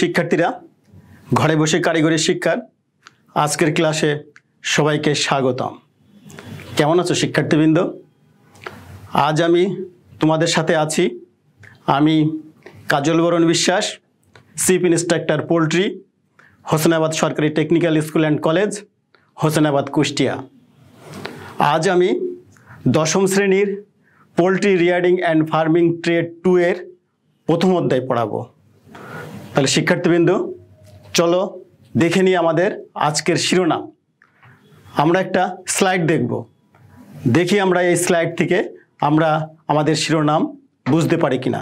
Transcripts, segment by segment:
শিক্ষার্থীরা ঘরে বসে কারিগরি শিক্ষার আজকের ক্লাসে সবাইকে স্বাগতম কেমন আছো শিক্ষার্থীবৃন্দ আজ আমি তোমাদের সাথে আছি আমি কাজল বরণ বিশ্বাস চিফ ইন্সট্রাক্টর পোলট্রি হোসেনাবাদ সরকারি technical school and college Hosenabad Kushtia আজ আমি দশম শ্রেণীর পোলট্রি রিয়ার্ডিং অ্যান্ড ফার্মিং ট্রেড টু এর প্রথম অধ্যায় পড়াবো তাহলে শিক্ষার্থীবৃন্দ চলো দেখে নিই আমাদের আজকের শিরোনাম আমরা একটা স্লাইড দেখব দেখি আমরা এই স্লাইড থেকে আমরা আমাদের শিরোনাম বুঝতে পারি কিনা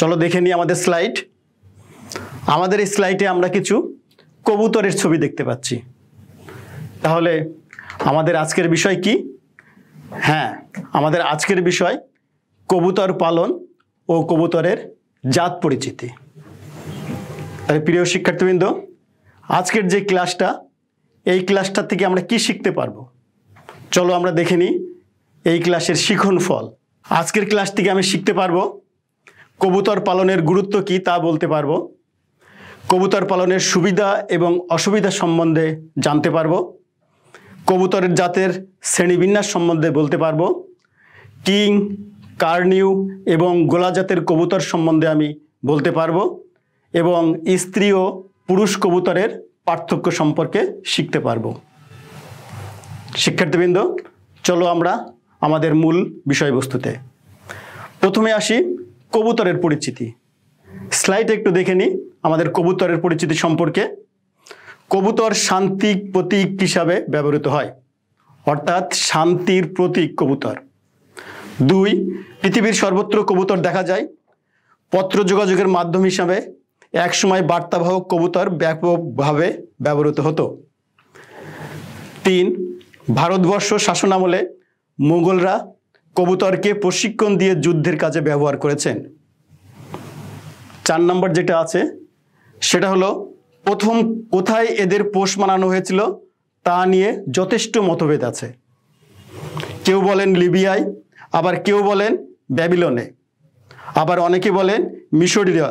চলো দেখে নিই আমাদের স্লাইড আমাদের এই স্লাইডে আমরা কিছু কবুতরের ছবি দেখতে পাচ্ছি তাহলে আমাদের আজকের বিষয় কি হ্যাঁ আমাদের আজকের বিষয় কবুতর পালন ও কবুতরের জাত পরিচিতি তাহলে প্রিয় শিক্ষার্থীবৃন্দ আজকের যে ক্লাসটা এই ক্লাসটা থেকে আমরা কি শিখতে পারবো চলো আমরা দেখে নিই এই ক্লাসের শিখন ফল আজকের ক্লাস থেকে আমি শিখতে পারব কবুতর পালনের গুরুত্ব কি তা বলতে পারব কবুতর পালনের সুবিধা এবং অসুবিধা সম্বন্ধে জানতে পারব কবুতরের জাতের শ্রেণীবিন্যাস সম্বন্ধে বলতে পারবো কিং কার্নিউ এবং গোলা জাতের কবুতর সম্বন্ধে আমি বলতে পারবো এবং স্ত্রী ও পুরুষ কবুতরের পার্থক্য সম্পর্কে শিখতে পারব শিক্ষার্থীবৃন্দ চলো আমরা আমাদের মূল বিষয়বস্তুতে প্রথমে আসি কবুতরের পরিচিতি স্লাইড একটু দেখে নিই আমাদের কবুতরের পরিচিতি সম্পর্কে কবুতর শান্তির প্রতীক হিসাবে ব্যবহৃত হয় অর্থাৎ শান্তির প্রতীক কবুতর দুই পৃথিবীর সর্বত্র কবুতর দেখা যায় পত্র যোগাযোগের মাধ্যম হিসাবে একসময় বার্তাবাহক কবুতর ব্যাপকভাবে ব্যবহৃত হতো তিন ভারতবর্ষ শাসন আমলে মুঘলরা কবুতরকে প্রশিক্ষণ দিয়ে যুদ্ধের কাজে ব্যবহার করেছেন চার নম্বর যেটা আছে সেটা হলো প্রথম কোথায় এদের পোষ মানানো হয়েছিল তা নিয়ে যথেষ্ট মতভেদ আছে কেউ বলেন লিবিয়ায় আবার কেউ বলেন ব্যাবিলনে আবার অনেকে বলেন মিশরিয়া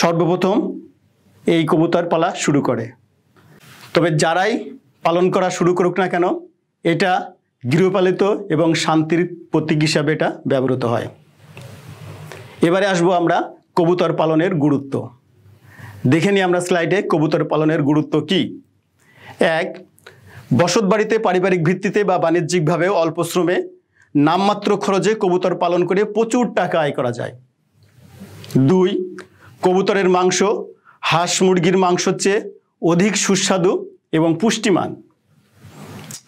সর্বপ্রথম এই কবুতর পালা শুরু করে তবে যারাই পালন করা শুরু করুক না কেন এটা গৃহপালিত এবং শান্তির প্রতীক হিসাবে এটা ব্যবহৃত হয় এবারে আসবো আমরা কবুতর পালনের গুরুত্ব দেখে নিই আমরা স্লাইডে কবুতর পালনের গুরুত্ব কি এক বসত বাড়িতে পারিবারিক ভিত্তিতে বা বাণিজ্যিকভাবেও অল্প শ্রমে নামমাত্র খরচে কবুতর পালন করে প্রচুর টাকা আয় করা যায় দুই কবুতরের মাংস হাঁস মুরগির মাংস চেয়ে অধিক সুস্বাদু এবং পুষ্টিমান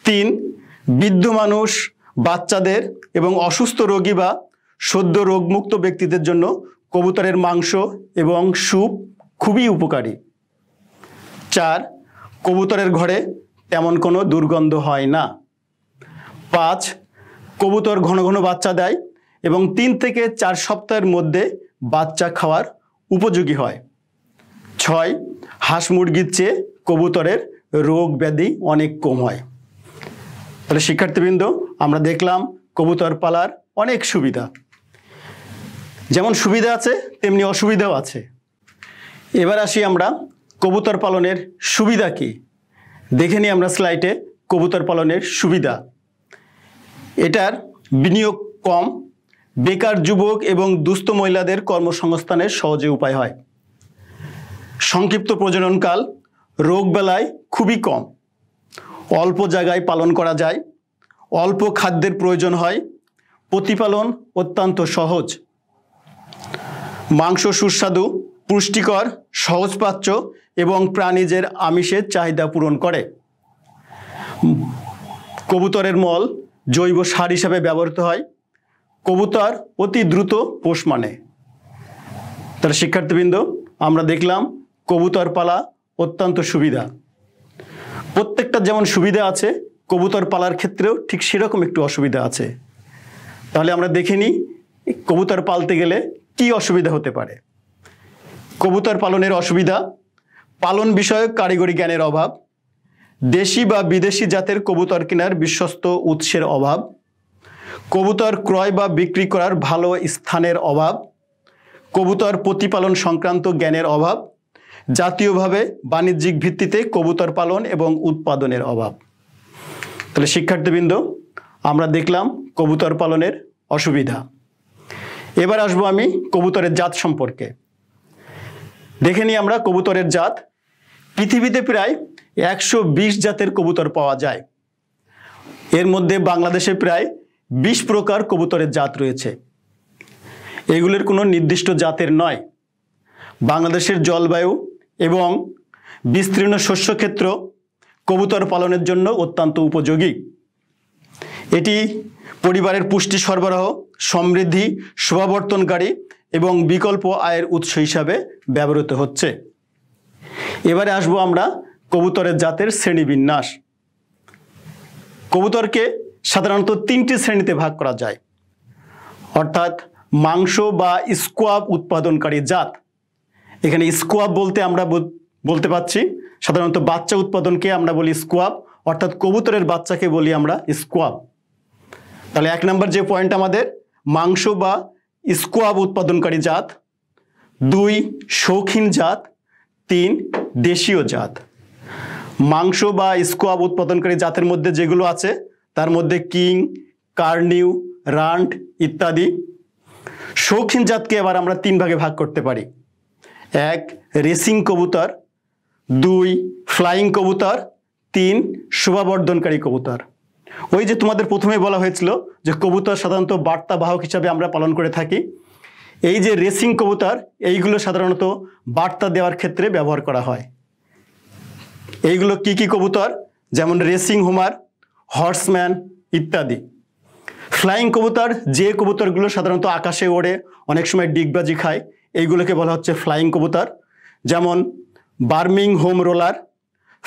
তিন বৃদ্ধ মানুষ বাচ্চাদের এবং অসুস্থ রোগী বা সদ্য রোগমুক্ত ব্যক্তিদের জন্য কবুতরের মাংস এবং স্যুপ খুবই উপকারী চার কবুতরের ঘরে তেমন কোনো দুর্গন্ধ হয় না পাঁচ কবুতর ঘন ঘন বাচ্চা দেয় এবং তিন থেকে চার সপ্তাহের মধ্যে বাচ্চা খাওয়ার উপযোগী হয় ছয় হাঁস মুরগির চেয়ে কবুতরের রোগ ব্যাধি অনেক কম হয় তাহলে শিক্ষার্থীবৃন্দ আমরা দেখলাম কবুতর পালার অনেক সুবিধা যেমন সুবিধা আছে তেমনি অসুবিধাও আছে এবার আসি আমরা কবুতর পালনের সুবিধা কি দেখে নিই আমরা স্লাইডে কবুতর পালনের সুবিধা এটার বিনিয়োগ কম বেকার যুবক এবং দুস্থ মহিলাদের কর্মসংস্থানের সহজে উপায় হয় সংক্ষিপ্ত প্রজননকাল রোগবেলায় খুবই কম অল্প জায়গায় পালন করা যায় অল্প খাদ্যের প্রয়োজন হয় প্রতিপালন অত্যন্ত সহজ মাংস সুস্বাদু পুষ্টিকর সহজপাচ্য এবং প্রাণীজের আমিষের চাহিদা পূরণ করে কবুতরের মল জৈব সার হিসাবে ব্যবহৃত হয় কবুতর অতি দ্রুত পোষ মানে তার শিক্ষার্থীবৃন্দ আমরা দেখলাম কবুতর পালা অত্যন্ত সুবিধা প্রত্যেকটা যেমন সুবিধা আছে কবুতর পালার ক্ষেত্রেও ঠিক সেরকম একটু অসুবিধা আছে তাহলে আমরা দেখে নিই কবুতর পালতে গেলে কি অসুবিধা হতে পারে কবুতর পালনের অসুবিধা পালন বিষয়ক কারিগরি জ্ঞানের অভাব দেশি বা বিদেশি জাতের কবুতর কেনার বিশ্বস্ত উৎসের অভাব কবুতর ক্রয় বা বিক্রি করার ভালো স্থানের অভাব কবুতর প্রতিপালন সংক্রান্ত জ্ঞানের অভাব জাতীয়ভাবে বাণিজ্যিক ভিত্তিতে কবুতর পালন এবং উৎপাদনের অভাব তাহলে শিক্ষার্থীবৃন্দ আমরা দেখলাম কবুতর পালনের অসুবিধা এবার আসবো আমি কবুতরের জাত সম্পর্কে দেখে নিই আমরা কবুতরের জাত পৃথিবীতে প্রায় একশো জাতের কবুতর পাওয়া যায় এর মধ্যে বাংলাদেশে প্রায় বিশ প্রকার কবুতরের জাত রয়েছে এগুলির কোনো নির্দিষ্ট জাতের নয় বাংলাদেশের জলবায়ু এবং বিস্তীর্ণ শস্যক্ষেত্র কবুতর পালনের জন্য অত্যন্ত উপযোগী এটি পরিবারের পুষ্টি সরবরাহ সমৃদ্ধি শোভাবর্তনকারী এবং বিকল্প আয়ের উৎস হিসাবে ব্যবহৃত হচ্ছে এবারে আসবো আমরা কবুতরের জাতের শ্রেণীবিন্যাস কবুতরকে সাধারণত তিনটি শ্রেণীতে ভাগ করা যায় অর্থাৎ মাংস বা স্কোয়াব উৎপাদনকারী জাত এখানে স্কোয়াব বলতে আমরা বলতে পাচ্ছি সাধারণত বাচ্চা উৎপাদনকে আমরা বলি স্কোয়াব অর্থাৎ কবুতরের বাচ্চাকে বলি আমরা স্কোয়াব তাহলে এক নম্বর যে পয়েন্ট আমাদের মাংস বা স্কোয়াব উৎপাদনকারী জাত দুই শৌখিন জাত তিন দেশীয় জাত মাংস বা স্কোয়াব উৎপাদনকারী জাতের মধ্যে যেগুলো আছে তার মধ্যে কিং কার্নিউ রান্ট ইত্যাদি শৌখিন জাতকে এবার আমরা তিন ভাগে ভাগ করতে পারি এক রেসিং কবুতর দুই ফ্লাইং কবুতর তিন শোভাবর্ধনকারী কবুতর ওই যে তোমাদের প্রথমে বলা হয়েছিল যে কবুতর সাধারণত বার্তা বাহক হিসাবে আমরা পালন করে থাকি এই যে রেসিং কবুতর এইগুলো সাধারণত বার্তা দেওয়ার ক্ষেত্রে ব্যবহার করা হয় এইগুলো কি কি কবুতর যেমন রেসিং হোমার হর্সম্যান ইত্যাদি ফ্লাইং কবুতর যে কবুতরগুলো সাধারণত আকাশে ওড়ে অনেক সময় ডিগবাজি খায় এইগুলোকে বলা হচ্ছে ফ্লাইং কবুতর যেমন Birmingham roller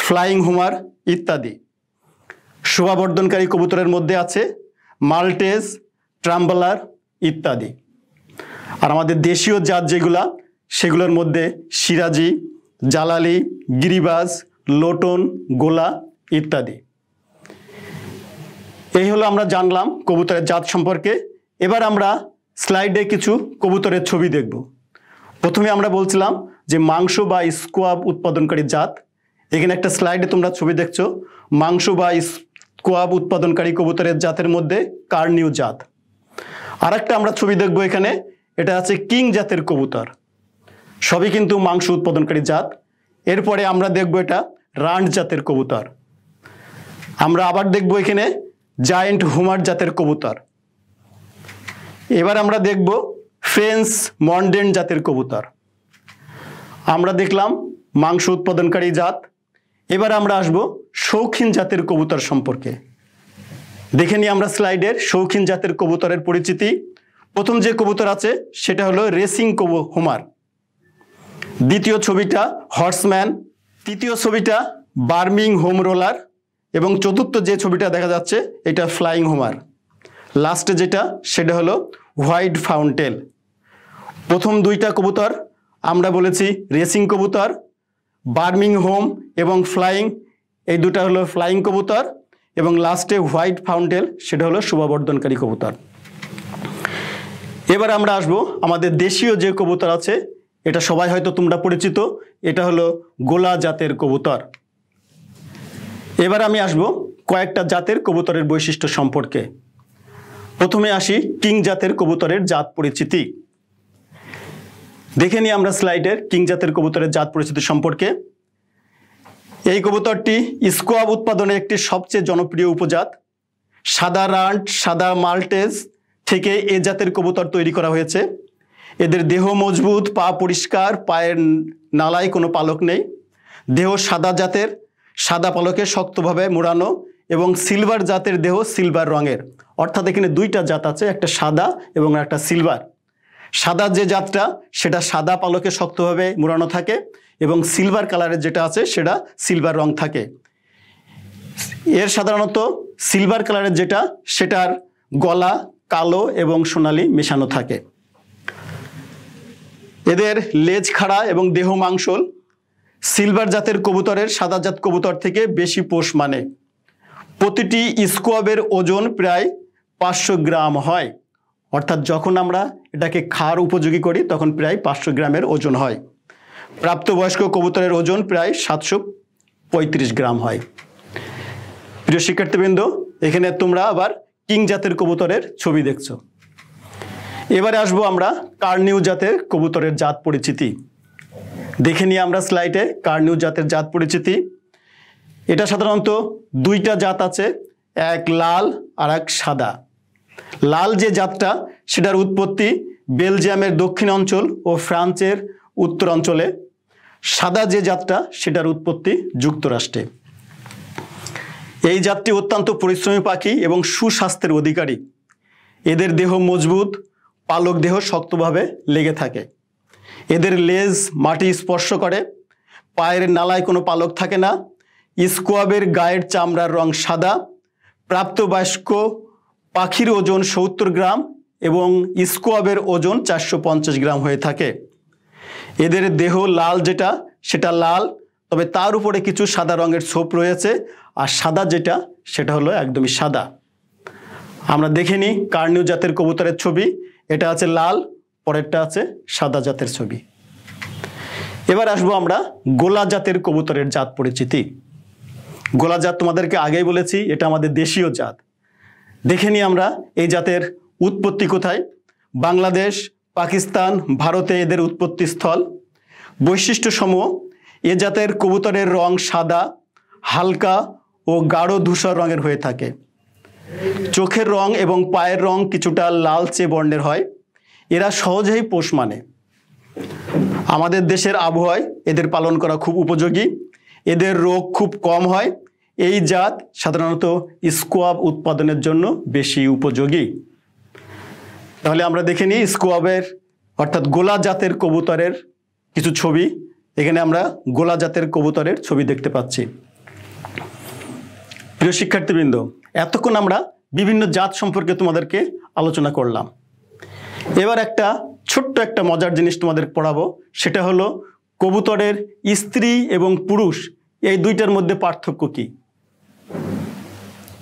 flying homer ইত্যাদি শোভাবর্ধনকারী কবুতরের মধ্যে আছে মাল্টেজ ট্রাম্বলার ইত্যাদি আর আমাদের দেশীয় জাত যেগুলা সেগুলোর মধ্যে সিরাজি জালালি গিরিবাজ লোটন গোলা ইত্যাদি এই হলো আমরা জানলাম কবুতরের জাত সম্পর্কে এবার আমরা স্লাইডে কিছু কবুতরের ছবি দেখব প্রথমে আমরা বলছিলাম যে মাংস বা স্কোয়াব উৎপাদনকারী জাত এখানে একটা স্লাইডে তোমরা ছবি দেখছো মাংস বা স্কোয়াব উৎপাদনকারী কবুতরের জাতের মধ্যে কার্নিউ জাত আর একটা আমরা ছবি দেখব এখানে এটা আছে কিং জাতের কবুতর সবই কিন্তু মাংস উৎপাদনকারী জাত এরপরে আমরা দেখব এটা রান্ড জাতের কবুতর আমরা আবার দেখব এখানে জায়েন্ট হুমার জাতের কবুতর এবার আমরা দেখব ফ্রেন্স মন্ডেন জাতের কবুতর আমরা দেখলাম মাংস উৎপাদনকারী জাত এবার আমরা আসব শৌখিন জাতের কবুতর সম্পর্কে দেখে নিই আমরা স্লাইডের শৌখিন জাতের কবুতরের পরিচিতি প্রথম যে কবুতর আছে সেটা হলো রেসিং কবু হোমার দ্বিতীয় ছবিটা হর্সম্যান তৃতীয় ছবিটা বার্মিং হোম রোলার এবং চতুর্থ যে ছবিটা দেখা যাচ্ছে এটা ফ্লাইং হোমার লাস্টে যেটা সেটা হলো হোয়াইট ফাউন্টেল প্রথম দুইটা কবুতর আমরা বলেছি রেসিং কবুতর বার্মিং হোম এবং ফ্লাইং এই দুটা হলো ফ্লাইং কবুতর এবং লাস্টে হোয়াইট ফাউন্টেল সেটা হলো শোভাবর্ধনকারী কবুতর এবার আমরা আসব আমাদের দেশীয় যে কবুতর আছে এটা সবাই হয়তো তোমরা পরিচিত এটা হলো গোলা জাতের কবুতর এবার আমি আসব কয়েকটা জাতের কবুতরের বৈশিষ্ট্য সম্পর্কে প্রথমে আসি কিং জাতের কবুতরের জাত পরিচিতি দেখে নিই আমরা স্লাইডের কিং জাতের কবুতরের জাত পরিচিতি সম্পর্কে এই কবুতরটি স্কোয়াব উৎপাদনের একটি সবচেয়ে জনপ্রিয় উপজাত সাদা রান্ট সাদা মাল্টেজ থেকে এ জাতের কবুতর তৈরি করা হয়েছে এদের দেহ মজবুত পা পরিষ্কার পায়ের নালায় কোনো পালক নেই দেহ সাদা জাতের সাদা পালকে শক্তভাবে মোড়ানো এবং সিলভার জাতের দেহ সিলভার রঙের অর্থাৎ এখানে দুইটা জাত আছে একটা সাদা এবং একটা সিলভার সাদা যে জাতটা সেটা সাদা পালকে শক্তভাবে মোড়ানো থাকে এবং সিলভার কালারের যেটা আছে সেটা সিলভার রং থাকে এর সাধারণত সিলভার কালারের যেটা সেটার গলা কালো এবং সোনালি মেশানো থাকে এদের লেজ খাড়া এবং দেহ মাংসল সিলভার জাতের কবুতরের সাদা জাত কবুতর থেকে বেশি পোষ মানে প্রতিটি স্কোয়াবের ওজন প্রায় পাঁচশো গ্রাম হয় অর্থাৎ যখন আমরা এটাকে খার উপযোগী করি তখন প্রায় পাঁচশো গ্রামের ওজন হয় প্রাপ্তবয়স্ক কবুতরের ওজন প্রায় সাতশো পঁয়ত্রিশ গ্রাম হয় প্রিয় শিক্ষার্থীবৃন্দ এখানে তোমরা আবার কিং জাতের কবুতরের ছবি দেখছ এবারে আসবো আমরা কার্নিউ জাতের কবুতরের জাত পরিচিতি দেখে নিই আমরা স্লাইডে কার্নিউ জাতের জাত পরিচিতি এটা সাধারণত দুইটা জাত আছে এক লাল আর এক সাদা লাল যে জাতটা সেটার উৎপত্তি বেলজিয়ামের দক্ষিণ অঞ্চল ও ফ্রান্সের উত্তর অঞ্চলে সাদা যে জাতটা সেটার উৎপত্তি যুক্তরাষ্ট্রে এই জাতটি অত্যন্ত পরিশ্রমী পাখি এবং সুস্বাস্থ্যের অধিকারী এদের দেহ মজবুত পালক দেহ শক্তভাবে লেগে থাকে এদের লেজ মাটি স্পর্শ করে পায়ের নালায় কোনো পালক থাকে না স্কোয়াবের গায়ের চামড়ার রং সাদা প্রাপ্তবয়স্ক পাখির ওজন সত্তর গ্রাম এবং স্কোয়াবের ওজন চারশো গ্রাম হয়ে থাকে এদের দেহ লাল যেটা সেটা লাল তবে তার উপরে কিছু সাদা রঙের ছোপ রয়েছে আর সাদা যেটা সেটা হলো একদমই সাদা আমরা দেখে নিই কার্নিউ জাতের কবুতরের ছবি এটা আছে লাল পরেরটা আছে সাদা জাতের ছবি এবার আসবো আমরা গোলা জাতের কবুতরের জাত পরিচিতি গোলা জাত তোমাদেরকে আগেই বলেছি এটা আমাদের দেশীয় জাত দেখে নিই আমরা এই জাতের উৎপত্তি কোথায় বাংলাদেশ পাকিস্তান ভারতে এদের উৎপত্তি স্থল সমূহ এ জাতের কবুতরের রং সাদা হালকা ও গাঢ় ধূসর রঙের হয়ে থাকে চোখের রং এবং পায়ের রং কিছুটা লালচে বর্ণের হয় এরা সহজেই পোষ মানে আমাদের দেশের আবহাওয়ায় এদের পালন করা খুব উপযোগী এদের রোগ খুব কম হয় এই জাত সাধারণত স্কোয়াব উৎপাদনের জন্য বেশি উপযোগী তাহলে আমরা দেখে নিই স্কোয়াবের অর্থাৎ গোলা জাতের কবুতরের কিছু ছবি এখানে আমরা গোলা জাতের কবুতরের ছবি দেখতে পাচ্ছি প্রিয় শিক্ষার্থীবৃন্দ এতক্ষণ আমরা বিভিন্ন জাত সম্পর্কে তোমাদেরকে আলোচনা করলাম এবার একটা ছোট্ট একটা মজার জিনিস তোমাদের পড়াবো সেটা হলো কবুতরের স্ত্রী এবং পুরুষ এই দুইটার মধ্যে পার্থক্য কি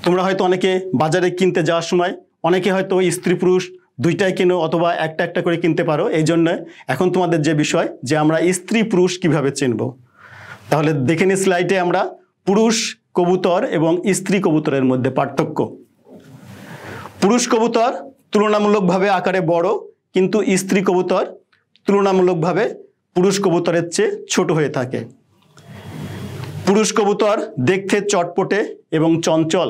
তোমরা হয়তো অনেকে বাজারে কিনতে যাওয়ার সময় অনেকে হয়তো স্ত্রী পুরুষ দুইটাই কিনো অথবা একটা একটা করে কিনতে পারো এই জন্য এখন তোমাদের যে বিষয় যে আমরা স্ত্রী পুরুষ কিভাবে চিনব তাহলে দেখে নি স্লাইডে আমরা পুরুষ কবুতর এবং স্ত্রী কবুতরের মধ্যে পার্থক্য পুরুষ কবুতর তুলনামূলকভাবে আকারে বড় কিন্তু স্ত্রী কবুতর তুলনামূলকভাবে পুরুষ কবুতরের চেয়ে ছোট হয়ে থাকে পুরুষ কবুতর দেখতে চটপটে এবং চঞ্চল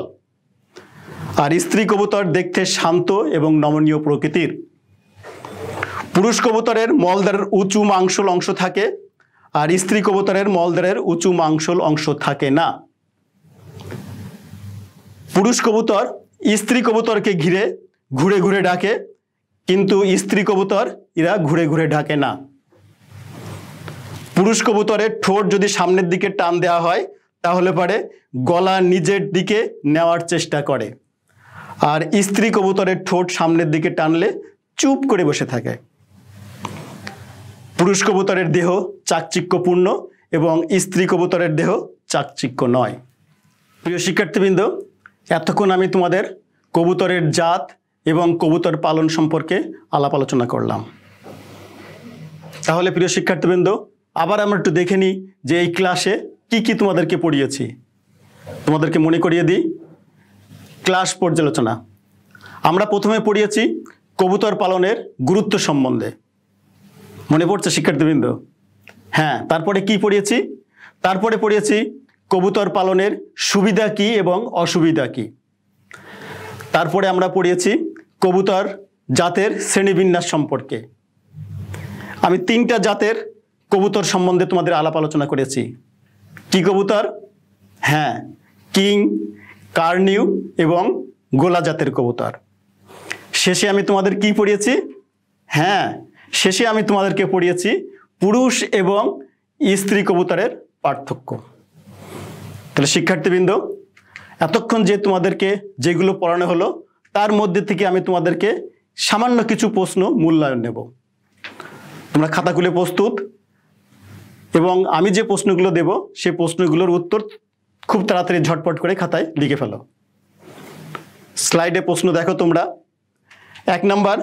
আর স্ত্রী কবুতর দেখতে শান্ত এবং নমনীয় প্রকৃতির পুরুষ কবুতরের মলদারের উঁচু মাংসল অংশ থাকে আর স্ত্রী কবুতরের মলদারের উঁচু মাংসল অংশ থাকে না পুরুষ কবুতর স্ত্রী কবুতরকে ঘিরে ঘুরে ঘুরে ডাকে কিন্তু স্ত্রী কবুতর এরা ঘুরে ঘুরে ডাকে না পুরুষ কবুতরের ঠোঁট যদি সামনের দিকে টান দেওয়া হয় তাহলে পারে গলা নিজের দিকে নেওয়ার চেষ্টা করে আর স্ত্রী কবুতরের ঠোঁট সামনের দিকে টানলে চুপ করে বসে থাকে পুরুষ কবুতরের দেহ চাকচিক্যপূর্ণ এবং স্ত্রী কবুতরের দেহ চাকচিক্য নয় প্রিয় শিক্ষার্থীবৃন্দ এতক্ষণ আমি তোমাদের কবুতরের জাত এবং কবুতর পালন সম্পর্কে আলাপ আলোচনা করলাম তাহলে প্রিয় শিক্ষার্থীবৃন্দ আবার আমরা একটু দেখে নিই যে এই ক্লাসে কি কি তোমাদেরকে পড়িয়েছি তোমাদেরকে মনে করিয়ে দিই ক্লাস পর্যালোচনা আমরা প্রথমে পড়িয়েছি কবুতর পালনের গুরুত্ব সম্বন্ধে মনে পড়ছে শিক্ষার্থীবৃন্দ হ্যাঁ তারপরে কি পড়িয়েছি তারপরে পড়িয়েছি কবুতর পালনের সুবিধা কি এবং অসুবিধা কি তারপরে আমরা পড়িয়েছি কবুতর জাতের শ্রেণীবিন্যাস সম্পর্কে আমি তিনটা জাতের কবুতর সম্বন্ধে তোমাদের আলাপ আলোচনা করেছি কি কবুতর হ্যাঁ কিং কার্নিউ এবং গোলা জাতের কবুতর শেষে আমি তোমাদের কি পড়িয়েছি হ্যাঁ শেষে আমি তোমাদেরকে পড়িয়েছি পুরুষ এবং স্ত্রী কবুতরের পার্থক্য তাহলে শিক্ষার্থীবৃন্দ এতক্ষণ যে তোমাদেরকে যেগুলো পড়ানো হলো তার মধ্যে থেকে আমি তোমাদেরকে সামান্য কিছু প্রশ্ন মূল্যায়ন নেব তোমরা খাতা খুলে প্রস্তুত এবং আমি যে প্রশ্নগুলো দেব সেই প্রশ্নগুলোর উত্তর খুব তাড়াতাড়ি ঝটপট করে খাতায় লিখে ফেলো স্লাইডে প্রশ্ন দেখো তোমরা এক নাম্বার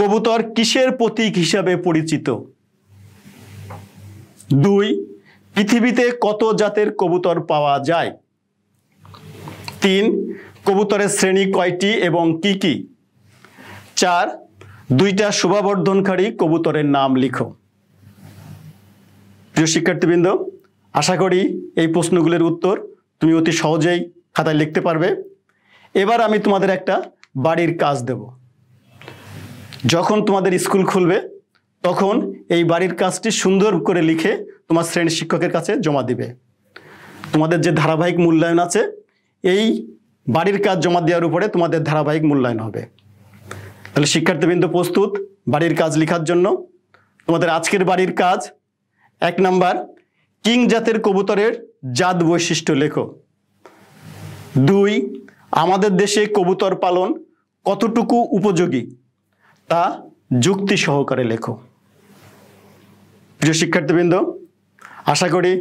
কবুতর কিসের প্রতীক হিসাবে পরিচিত দুই পৃথিবীতে কত জাতের কবুতর পাওয়া যায় তিন কবুতরের শ্রেণী কয়টি এবং কি কি চার দুইটা শোভাবর্ধনকারী কবুতরের নাম লিখো প্রিয় শিক্ষার্থীবৃন্দ আশা করি এই প্রশ্নগুলির উত্তর তুমি অতি সহজেই খাতায় লিখতে পারবে এবার আমি তোমাদের একটা বাড়ির কাজ দেব যখন তোমাদের স্কুল খুলবে তখন এই বাড়ির কাজটি সুন্দর করে লিখে তোমার শ্রেণী শিক্ষকের কাছে জমা দিবে তোমাদের যে ধারাবাহিক মূল্যায়ন আছে এই বাড়ির কাজ জমা দেওয়ার উপরে তোমাদের ধারাবাহিক মূল্যায়ন হবে তাহলে শিক্ষার্থীবৃন্দ প্রস্তুত বাড়ির কাজ লেখার জন্য তোমাদের আজকের বাড়ির কাজ এক নাম্বার কিং জাতের কবুতরের জাত বৈশিষ্ট্য লেখো দুই আমাদের দেশে কবুতর পালন কতটুকু উপযোগী তা যুক্তি সহকারে লেখো প্রিয় শিক্ষার্থীবৃন্দ আশা করি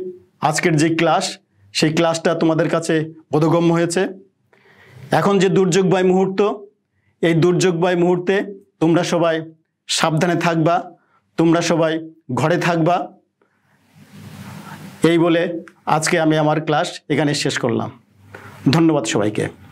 আজকের যে ক্লাস সেই ক্লাসটা তোমাদের কাছে বোধগম্য হয়েছে এখন যে দুর্যোগবয় মুহূর্ত এই দুর্যোগবয় মুহূর্তে তোমরা সবাই সাবধানে থাকবা তোমরা সবাই ঘরে থাকবা এই বলে আজকে আমি আমার ক্লাস এখানে শেষ করলাম ধন্যবাদ সবাইকে